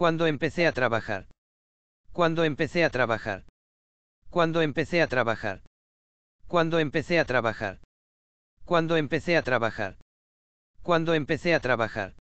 Cuando empecé a trabajar. Cuando empecé a trabajar. Cuando empecé a trabajar. Cuando empecé a trabajar. Cuando empecé a trabajar. Cuando empecé a trabajar.